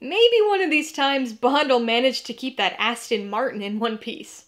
Maybe one of these times Bond will manage to keep that Aston Martin in one piece.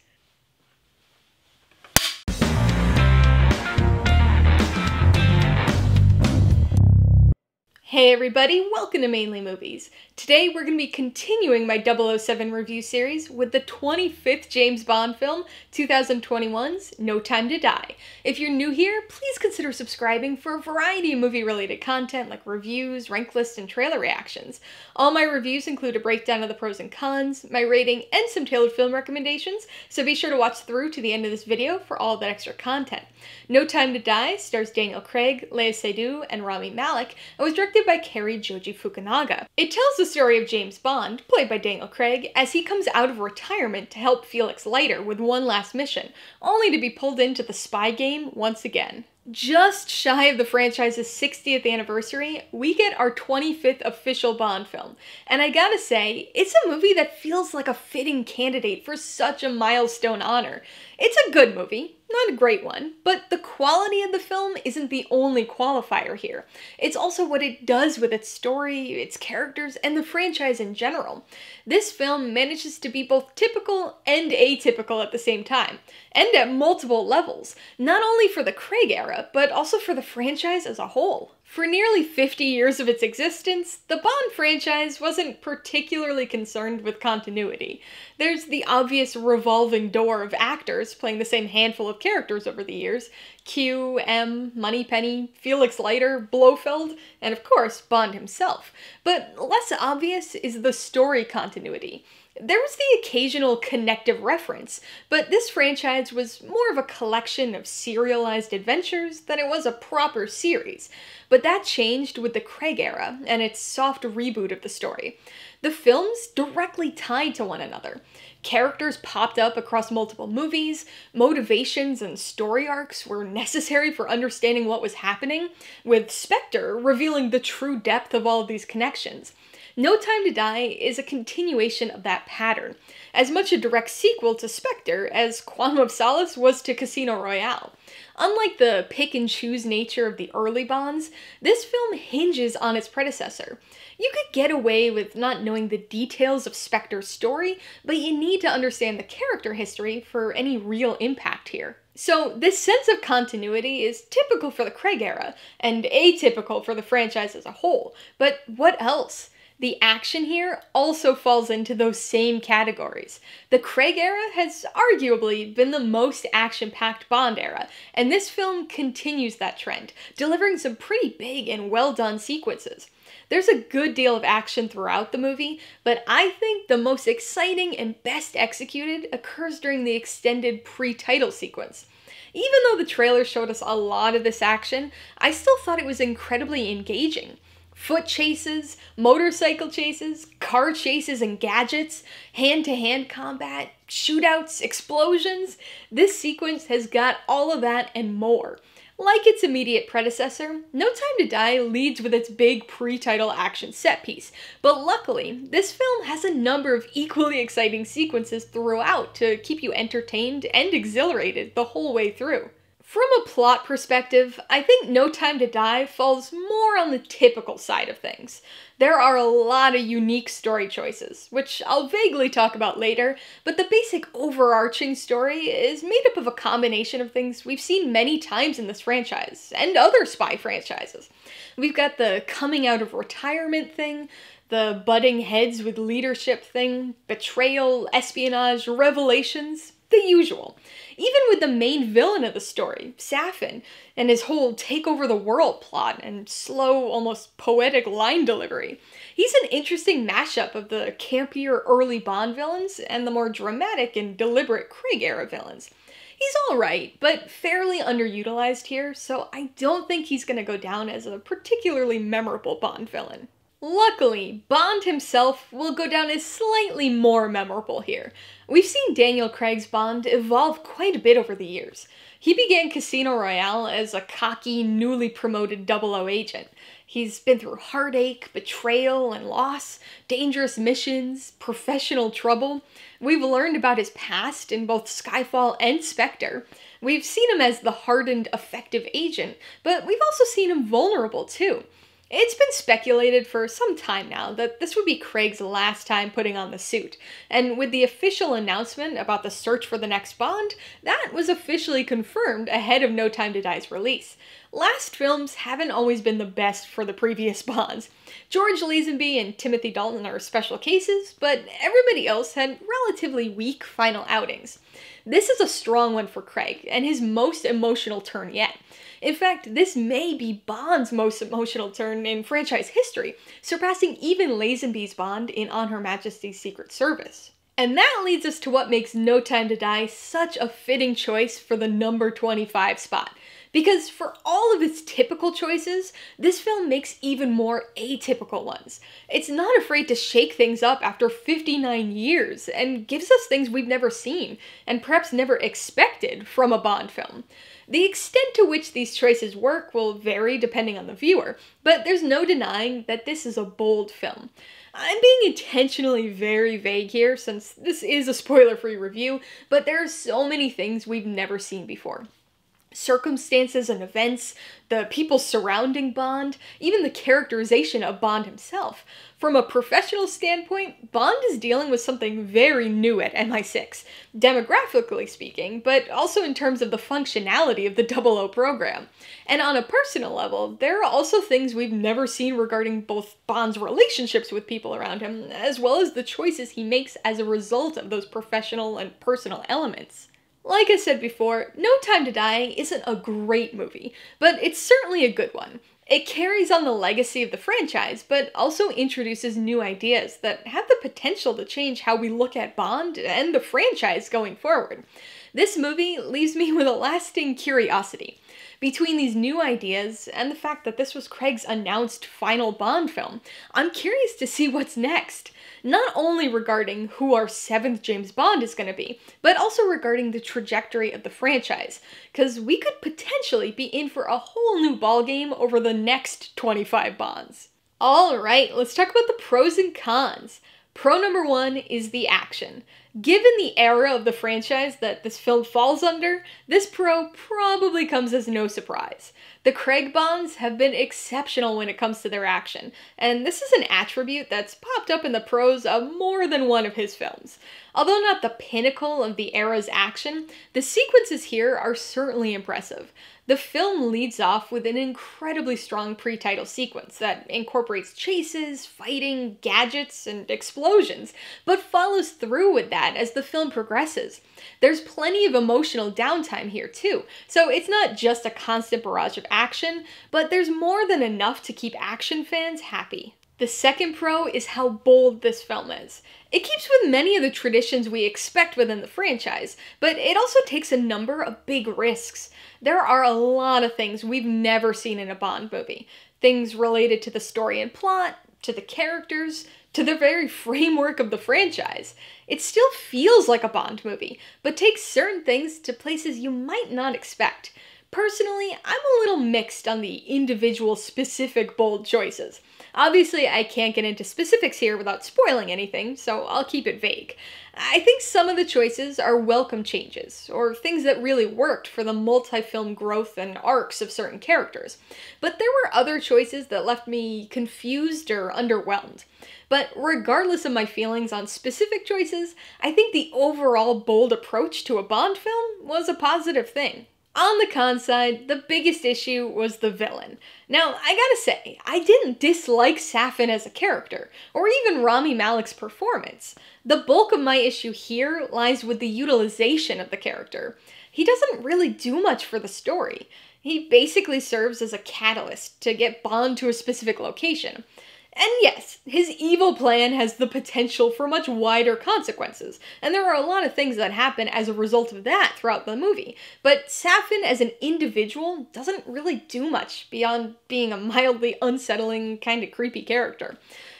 Hey everybody, welcome to Mainly Movies. Today we're going to be continuing my 007 review series with the 25th James Bond film, 2021's No Time to Die. If you're new here, please consider subscribing for a variety of movie-related content like reviews, rank lists, and trailer reactions. All my reviews include a breakdown of the pros and cons, my rating, and some tailored film recommendations, so be sure to watch through to the end of this video for all that extra content. No Time to Die stars Daniel Craig, Léa Seydoux, and Rami Malek, and was directed directed by Kerry Joji Fukunaga. It tells the story of James Bond, played by Daniel Craig, as he comes out of retirement to help Felix Leiter with one last mission, only to be pulled into the spy game once again. Just shy of the franchise's 60th anniversary, we get our 25th official Bond film. And I gotta say, it's a movie that feels like a fitting candidate for such a milestone honor. It's a good movie, not a great one, but the quality of the film isn't the only qualifier here. It's also what it does with its story, its characters, and the franchise in general. This film manages to be both typical and atypical at the same time, and at multiple levels, not only for the Craig era, but also for the franchise as a whole. For nearly 50 years of its existence, the Bond franchise wasn't particularly concerned with continuity. There's the obvious revolving door of actors playing the same handful of characters over the years Q, M, Moneypenny, Felix Leiter, Blofeld, and of course, Bond himself. But less obvious is the story continuity. There was the occasional connective reference, but this franchise was more of a collection of serialized adventures than it was a proper series. But that changed with the Craig era and its soft reboot of the story. The films directly tied to one another. Characters popped up across multiple movies, motivations and story arcs were necessary for understanding what was happening, with Spectre revealing the true depth of all of these connections. No Time to Die is a continuation of that pattern, as much a direct sequel to Spectre as Quantum of Solace was to Casino Royale. Unlike the pick and choose nature of the early Bonds, this film hinges on its predecessor. You could get away with not knowing the details of Spectre's story, but you need to understand the character history for any real impact here. So, this sense of continuity is typical for the Craig era, and atypical for the franchise as a whole, but what else? The action here also falls into those same categories. The Craig era has arguably been the most action packed Bond era, and this film continues that trend, delivering some pretty big and well done sequences. There's a good deal of action throughout the movie, but I think the most exciting and best executed occurs during the extended pre title sequence. Even though the trailer showed us a lot of this action, I still thought it was incredibly engaging foot chases, motorcycle chases, car chases and gadgets, hand to hand combat, shootouts, explosions. This sequence has got all of that and more. Like its immediate predecessor, No Time to Die leads with its big pre title action set piece, but luckily, this film has a number of equally exciting sequences throughout to keep you entertained and exhilarated the whole way through. From a plot perspective, I think No Time to Die falls more on the typical side of things. There are a lot of unique story choices, which I'll vaguely talk about later, but the basic overarching story is made up of a combination of things we've seen many times in this franchise and other spy franchises. We've got the coming out of retirement thing, the butting heads with leadership thing, betrayal, espionage, revelations, the usual. Even with the main villain of the story, Safin, and his whole take over the world plot and slow, almost poetic line delivery. He's an interesting mashup of the campier early Bond villains and the more dramatic and deliberate Craig era villains. He's alright, but fairly underutilized here, so I don't think he's gonna go down as a particularly memorable Bond villain. Luckily, Bond himself will go down as slightly more memorable here. We've seen Daniel Craig's Bond evolve quite a bit over the years. He began Casino Royale as a cocky, newly promoted 00 agent. He's been through heartache, betrayal, and loss, dangerous missions, professional trouble. We've learned about his past in both Skyfall and Spectre. We've seen him as the hardened, effective agent, but we've also seen him vulnerable too. It's been speculated for some time now that this would be Craig's last time putting on the suit, and with the official announcement about the search for the next Bond, that was officially confirmed ahead of No Time to Die's release. Last films haven't always been the best for the previous Bonds. George Lazenby and Timothy Dalton are special cases, but everybody else had relatively weak final outings. This is a strong one for Craig, and his most emotional turn yet. In fact, this may be Bond's most emotional turn in franchise history, surpassing even Lazenby's Bond in On Her Majesty's Secret Service. And that leads us to what makes No Time to Die such a fitting choice for the number 25 spot. Because for all of its typical choices, this film makes even more atypical ones. It's not afraid to shake things up after 59 years and gives us things we've never seen and perhaps never expected from a Bond film. The extent to which these choices work will vary depending on the viewer, but there's no denying that this is a bold film. I'm being intentionally very vague here since this is a spoiler free review, but there are so many things we've never seen before circumstances and events, the people surrounding Bond, even the characterization of Bond himself. From a professional standpoint, Bond is dealing with something very new at MI6, demographically speaking, but also in terms of the functionality of the 00 program. And on a personal level, there are also things we've never seen regarding both Bond's relationships with people around him, as well as the choices he makes as a result of those professional and personal elements. Like I said before, No Time to Die isn't a great movie, but it's certainly a good one. It carries on the legacy of the franchise, but also introduces new ideas that have the potential to change how we look at Bond and the franchise going forward. This movie leaves me with a lasting curiosity. Between these new ideas and the fact that this was Craig's announced final Bond film, I'm curious to see what's next not only regarding who our seventh James Bond is going to be, but also regarding the trajectory of the franchise, because we could potentially be in for a whole new ballgame over the next 25 Bonds. Alright, let's talk about the pros and cons. Pro number one is the action. Given the era of the franchise that this film falls under, this pro probably comes as no surprise. The Craig Bonds have been exceptional when it comes to their action, and this is an attribute that's popped up in the pros of more than one of his films. Although not the pinnacle of the era's action, the sequences here are certainly impressive. The film leads off with an incredibly strong pre title sequence that incorporates chases, fighting, gadgets, and explosions, but follows through with that that as the film progresses. There's plenty of emotional downtime here too, so it's not just a constant barrage of action, but there's more than enough to keep action fans happy. The second pro is how bold this film is. It keeps with many of the traditions we expect within the franchise, but it also takes a number of big risks. There are a lot of things we've never seen in a Bond movie. Things related to the story and plot, to the characters, to the very framework of the franchise. It still feels like a Bond movie, but takes certain things to places you might not expect. Personally, I'm a little mixed on the individual specific bold choices. Obviously, I can't get into specifics here without spoiling anything, so I'll keep it vague. I think some of the choices are welcome changes, or things that really worked for the multi-film growth and arcs of certain characters, but there were other choices that left me confused or underwhelmed. But regardless of my feelings on specific choices, I think the overall bold approach to a Bond film was a positive thing. On the con side, the biggest issue was the villain. Now, I gotta say, I didn't dislike Safin as a character, or even Rami Malek's performance. The bulk of my issue here lies with the utilization of the character. He doesn't really do much for the story. He basically serves as a catalyst to get Bond to a specific location. And yes, his evil plan has the potential for much wider consequences, and there are a lot of things that happen as a result of that throughout the movie, but Safin as an individual doesn't really do much beyond being a mildly unsettling, kind of creepy character.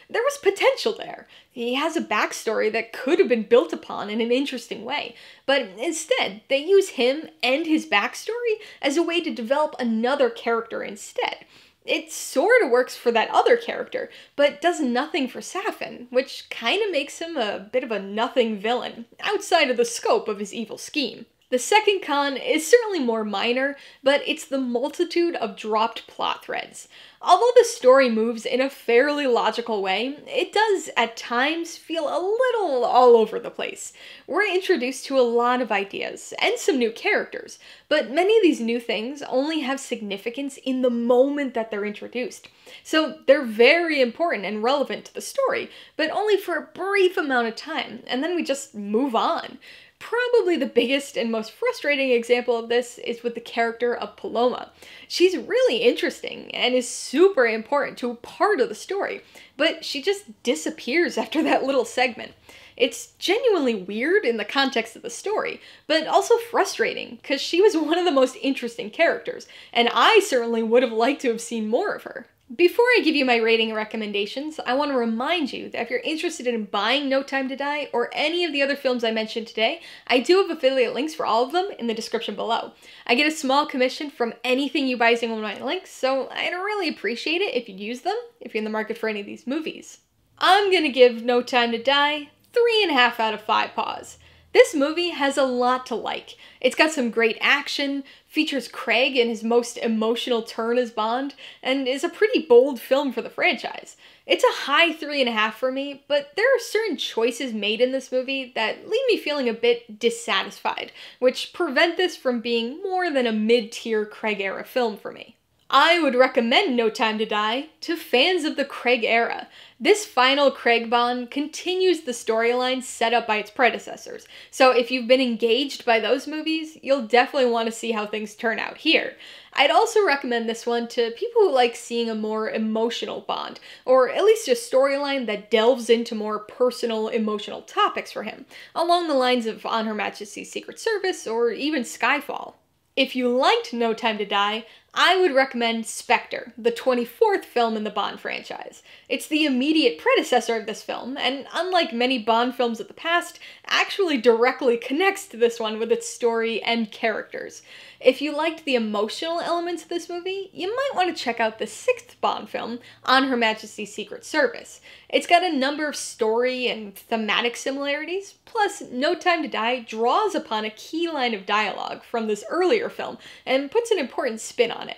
There was potential there. He has a backstory that could have been built upon in an interesting way, but instead, they use him and his backstory as a way to develop another character instead it sort of works for that other character, but does nothing for Safin, which kind of makes him a bit of a nothing villain, outside of the scope of his evil scheme. The second con is certainly more minor, but it's the multitude of dropped plot threads. Although the story moves in a fairly logical way, it does at times feel a little all over the place. We're introduced to a lot of ideas and some new characters, but many of these new things only have significance in the moment that they're introduced. So they're very important and relevant to the story, but only for a brief amount of time, and then we just move on. Probably the biggest and most frustrating example of this is with the character of Paloma. She's really interesting and is super important to part of the story, but she just disappears after that little segment. It's genuinely weird in the context of the story, but also frustrating because she was one of the most interesting characters, and I certainly would have liked to have seen more of her. Before I give you my rating and recommendations, I want to remind you that if you're interested in buying No Time to Die or any of the other films I mentioned today, I do have affiliate links for all of them in the description below. I get a small commission from anything you buy using one of my links, so I'd really appreciate it if you'd use them if you're in the market for any of these movies. I'm gonna give No Time to Die three and a half out of five paws. This movie has a lot to like. It's got some great action, features Craig in his most emotional turn as Bond, and is a pretty bold film for the franchise. It's a high three and a half for me, but there are certain choices made in this movie that leave me feeling a bit dissatisfied, which prevent this from being more than a mid tier Craig era film for me. I would recommend No Time to Die to fans of the Craig era. This final Craig Bond continues the storyline set up by its predecessors, so if you've been engaged by those movies, you'll definitely want to see how things turn out here. I'd also recommend this one to people who like seeing a more emotional Bond, or at least a storyline that delves into more personal, emotional topics for him, along the lines of On Her Majesty's Secret Service or even Skyfall. If you liked No Time to Die, I would recommend Spectre, the 24th film in the Bond franchise. It's the immediate predecessor of this film, and unlike many Bond films of the past, actually directly connects to this one with its story and characters. If you liked the emotional elements of this movie, you might want to check out the sixth Bond film, On Her Majesty's Secret Service. It's got a number of story and thematic similarities, plus No Time to Die draws upon a key line of dialogue from this earlier film and puts an important spin on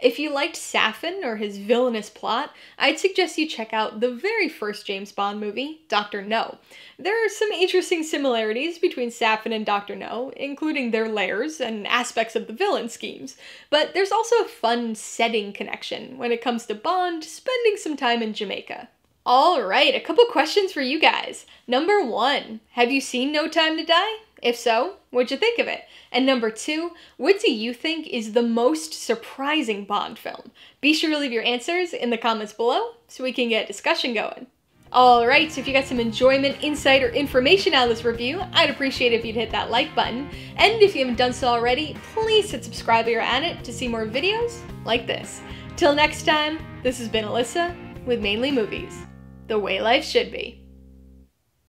if you liked Safin or his villainous plot, I'd suggest you check out the very first James Bond movie, Dr. No. There are some interesting similarities between Safin and Dr. No, including their layers and aspects of the villain schemes, but there's also a fun setting connection when it comes to Bond spending some time in Jamaica. All right, a couple questions for you guys. Number one, have you seen No Time to Die? If so, what'd you think of it? And number two, what do you think is the most surprising Bond film? Be sure to leave your answers in the comments below so we can get discussion going. Alright, so if you got some enjoyment, insight, or information out of this review, I'd appreciate if you'd hit that like button. And if you haven't done so already, please hit subscribe if you're at it to see more videos like this. Till next time, this has been Alyssa with Mainly Movies, the way life should be.